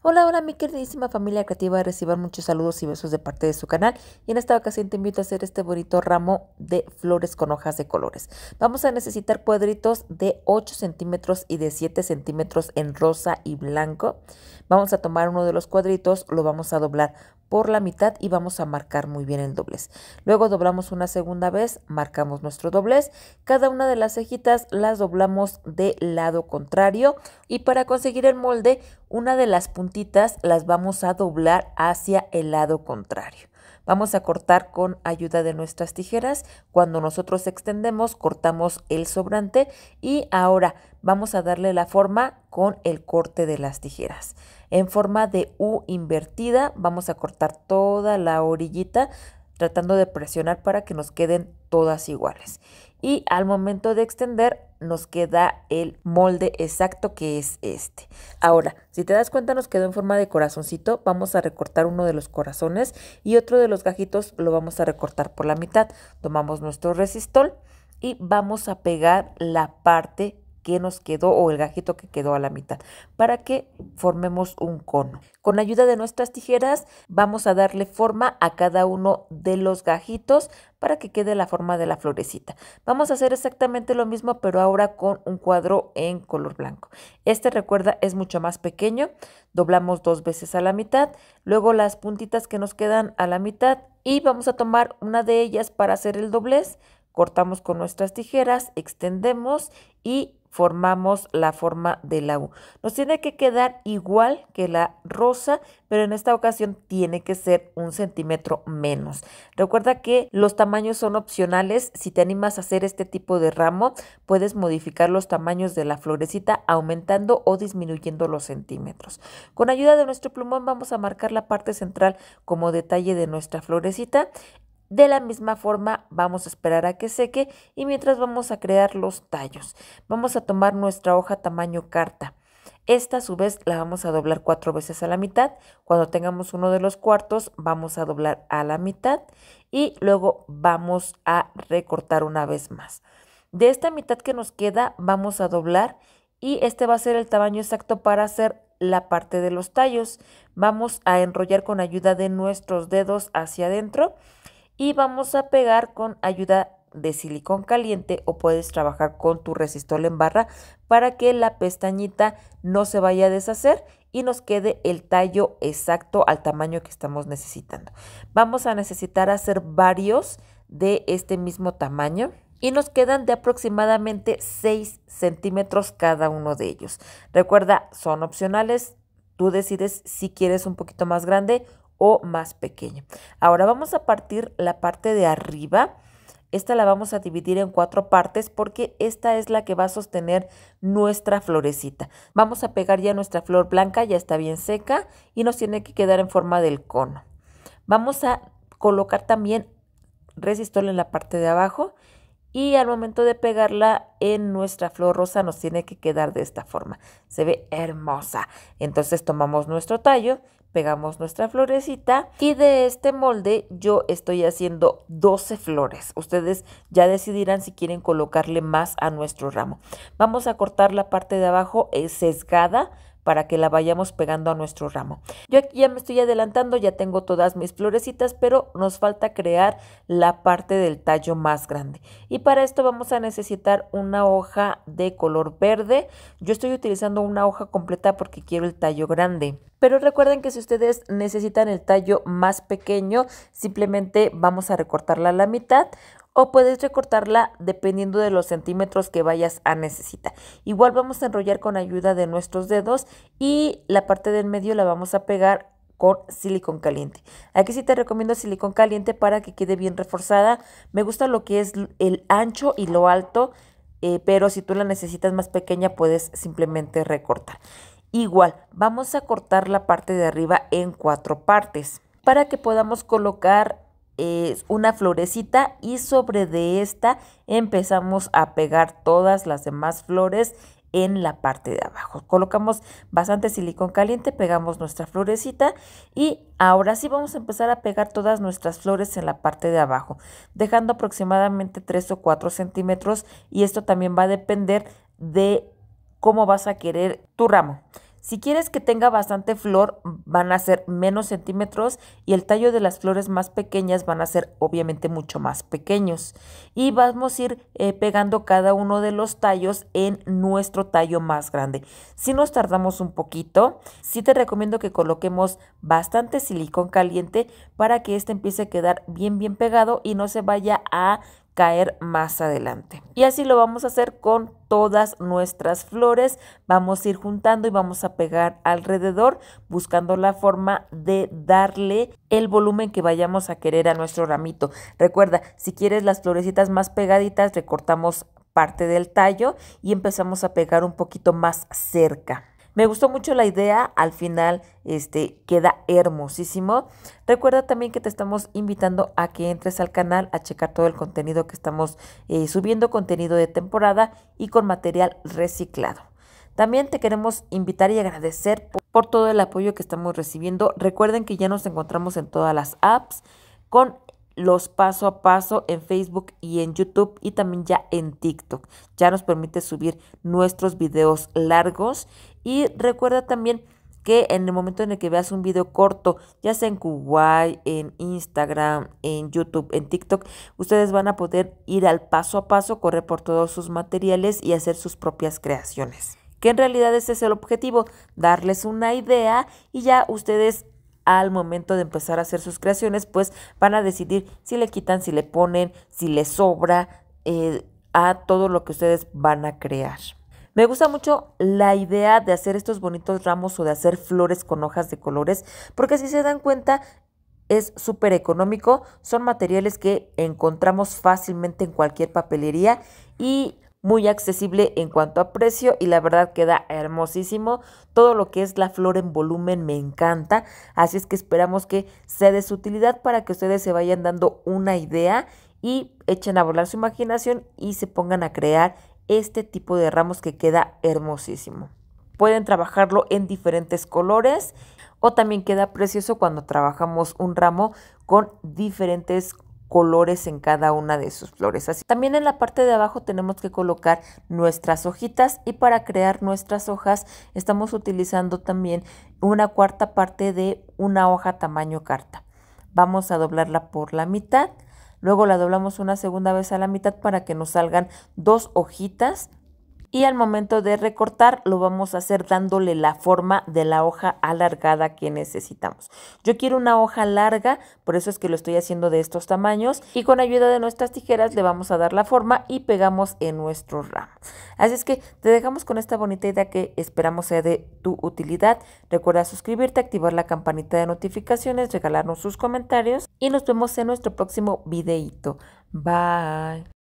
Hola, hola mi queridísima familia creativa, reciban muchos saludos y besos de parte de su canal y en esta ocasión te invito a hacer este bonito ramo de flores con hojas de colores. Vamos a necesitar cuadritos de 8 centímetros y de 7 centímetros en rosa y blanco. Vamos a tomar uno de los cuadritos, lo vamos a doblar por la mitad y vamos a marcar muy bien el doblez. Luego doblamos una segunda vez, marcamos nuestro doblez. Cada una de las cejitas las doblamos de lado contrario y para conseguir el molde, una de las puntas las vamos a doblar hacia el lado contrario. Vamos a cortar con ayuda de nuestras tijeras. Cuando nosotros extendemos, cortamos el sobrante y ahora vamos a darle la forma con el corte de las tijeras. En forma de U invertida, vamos a cortar toda la orillita tratando de presionar para que nos queden todas iguales. Y al momento de extender, nos queda el molde exacto que es este. Ahora, si te das cuenta nos quedó en forma de corazoncito, vamos a recortar uno de los corazones y otro de los gajitos lo vamos a recortar por la mitad. Tomamos nuestro resistol y vamos a pegar la parte que nos quedó o el gajito que quedó a la mitad para que formemos un cono. Con ayuda de nuestras tijeras vamos a darle forma a cada uno de los gajitos para que quede la forma de la florecita. Vamos a hacer exactamente lo mismo pero ahora con un cuadro en color blanco. Este recuerda es mucho más pequeño, doblamos dos veces a la mitad, luego las puntitas que nos quedan a la mitad y vamos a tomar una de ellas para hacer el doblez cortamos con nuestras tijeras, extendemos y formamos la forma de la U. Nos tiene que quedar igual que la rosa, pero en esta ocasión tiene que ser un centímetro menos. Recuerda que los tamaños son opcionales. Si te animas a hacer este tipo de ramo, puedes modificar los tamaños de la florecita aumentando o disminuyendo los centímetros. Con ayuda de nuestro plumón vamos a marcar la parte central como detalle de nuestra florecita de la misma forma vamos a esperar a que seque y mientras vamos a crear los tallos. Vamos a tomar nuestra hoja tamaño carta. Esta a su vez la vamos a doblar cuatro veces a la mitad. Cuando tengamos uno de los cuartos vamos a doblar a la mitad y luego vamos a recortar una vez más. De esta mitad que nos queda vamos a doblar y este va a ser el tamaño exacto para hacer la parte de los tallos. Vamos a enrollar con ayuda de nuestros dedos hacia adentro y vamos a pegar con ayuda de silicón caliente o puedes trabajar con tu resistor en barra para que la pestañita no se vaya a deshacer y nos quede el tallo exacto al tamaño que estamos necesitando. Vamos a necesitar hacer varios de este mismo tamaño y nos quedan de aproximadamente 6 centímetros cada uno de ellos. Recuerda, son opcionales, tú decides si quieres un poquito más grande o más pequeño. Ahora vamos a partir la parte de arriba. Esta la vamos a dividir en cuatro partes porque esta es la que va a sostener nuestra florecita. Vamos a pegar ya nuestra flor blanca, ya está bien seca y nos tiene que quedar en forma del cono. Vamos a colocar también resistor en la parte de abajo y al momento de pegarla en nuestra flor rosa nos tiene que quedar de esta forma. Se ve hermosa. Entonces tomamos nuestro tallo pegamos nuestra florecita y de este molde yo estoy haciendo 12 flores. Ustedes ya decidirán si quieren colocarle más a nuestro ramo. Vamos a cortar la parte de abajo sesgada para que la vayamos pegando a nuestro ramo. Yo aquí ya me estoy adelantando, ya tengo todas mis florecitas, pero nos falta crear la parte del tallo más grande. Y para esto vamos a necesitar una hoja de color verde. Yo estoy utilizando una hoja completa porque quiero el tallo grande. Pero recuerden que si ustedes necesitan el tallo más pequeño, simplemente vamos a recortarla a la mitad o puedes recortarla dependiendo de los centímetros que vayas a necesitar. Igual vamos a enrollar con ayuda de nuestros dedos y la parte del medio la vamos a pegar con silicón caliente. Aquí sí te recomiendo silicón caliente para que quede bien reforzada. Me gusta lo que es el ancho y lo alto, eh, pero si tú la necesitas más pequeña puedes simplemente recortar. Igual, vamos a cortar la parte de arriba en cuatro partes para que podamos colocar es una florecita y sobre de esta empezamos a pegar todas las demás flores en la parte de abajo. Colocamos bastante silicón caliente, pegamos nuestra florecita y ahora sí vamos a empezar a pegar todas nuestras flores en la parte de abajo, dejando aproximadamente 3 o 4 centímetros y esto también va a depender de cómo vas a querer tu ramo. Si quieres que tenga bastante flor, van a ser menos centímetros y el tallo de las flores más pequeñas van a ser obviamente mucho más pequeños. Y vamos a ir eh, pegando cada uno de los tallos en nuestro tallo más grande. Si nos tardamos un poquito, sí te recomiendo que coloquemos bastante silicón caliente para que este empiece a quedar bien bien pegado y no se vaya a caer más adelante. Y así lo vamos a hacer con todas nuestras flores. Vamos a ir juntando y vamos a pegar alrededor buscando la forma de darle el volumen que vayamos a querer a nuestro ramito. Recuerda, si quieres las florecitas más pegaditas, recortamos parte del tallo y empezamos a pegar un poquito más cerca. Me gustó mucho la idea, al final este, queda hermosísimo. Recuerda también que te estamos invitando a que entres al canal a checar todo el contenido que estamos eh, subiendo, contenido de temporada y con material reciclado. También te queremos invitar y agradecer por, todo el apoyo que estamos recibiendo. Recuerden que ya nos encontramos en todas las apps con los paso a paso en Facebook y en YouTube y también ya en TikTok. Ya nos permite subir nuestros videos largos y recuerda también que en el momento en el que veas un video corto, ya sea en Kuwait, en Instagram, en YouTube, en TikTok, ustedes van a poder ir al paso a paso, correr por todos sus materiales y hacer sus propias creaciones. Que en realidad ese es el objetivo, darles una idea y ya ustedes al momento de empezar a hacer sus creaciones, pues van a decidir si le quitan, si le ponen, si le sobra eh, a todo lo que ustedes van a crear. Me gusta mucho la idea de hacer estos bonitos ramos o de hacer flores con hojas de colores, porque si se dan cuenta, es súper económico, son materiales que encontramos fácilmente en cualquier papelería y muy accesible en cuanto a precio y la verdad queda hermosísimo. Todo lo que es la flor en volumen me encanta, así es que esperamos que sea de su utilidad para que ustedes se vayan dando una idea y echen a volar su imaginación y se pongan a crear este tipo de ramos que queda hermosísimo. Pueden trabajarlo en diferentes colores o también queda precioso cuando trabajamos un ramo con diferentes colores colores en cada una de sus flores. Así, también en la parte de abajo tenemos que colocar nuestras hojitas y para crear nuestras hojas estamos utilizando también una cuarta parte de una hoja tamaño carta. Vamos a doblarla por la mitad, luego la doblamos una segunda vez a la mitad para que nos salgan dos hojitas y al momento de recortar lo vamos a hacer dándole la forma de la hoja alargada que necesitamos. Yo quiero una hoja larga, por eso es que lo estoy haciendo de estos tamaños y con ayuda de nuestras tijeras le vamos a dar la forma y pegamos en nuestro ramo. Así es que te dejamos con esta bonita idea que esperamos sea de tu utilidad. Recuerda suscribirte, activar la campanita de notificaciones, regalarnos sus comentarios y nos vemos en nuestro próximo videito. Bye.